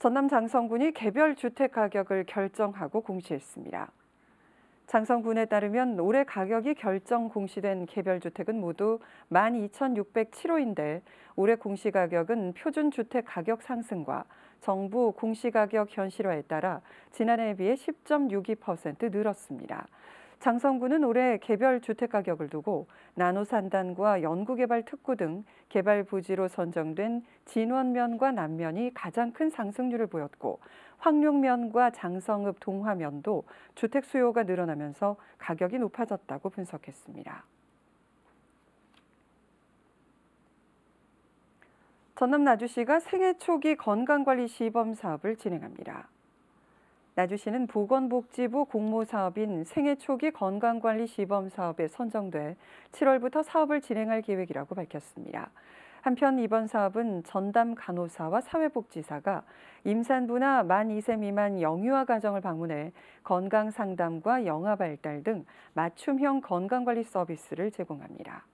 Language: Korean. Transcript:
전남 장성군이 개별 주택 가격을 결정하고 공시했습니다. 장성군에 따르면 올해 가격이 결정 공시된 개별 주택은 모두 12,607호인데 올해 공시 가격은 표준 주택 가격 상승과 정부 공시 가격 현실화에 따라 지난해에 비해 10.62% 늘었습니다. 장성구는 올해 개별 주택가격을 두고 나노산단과 연구개발 특구 등 개발 부지로 선정된 진원면과 남면이 가장 큰 상승률을 보였고 황룡면과 장성읍 동화면도 주택 수요가 늘어나면서 가격이 높아졌다고 분석했습니다. 전남 나주시가 생애 초기 건강관리 시범 사업을 진행합니다. 나주시는 보건복지부 공모사업인 생애 초기 건강관리 시범사업에 선정돼 7월부터 사업을 진행할 계획이라고 밝혔습니다. 한편 이번 사업은 전담 간호사와 사회복지사가 임산부나 만 2세 미만 영유아 가정을 방문해 건강 상담과 영아 발달 등 맞춤형 건강관리 서비스를 제공합니다.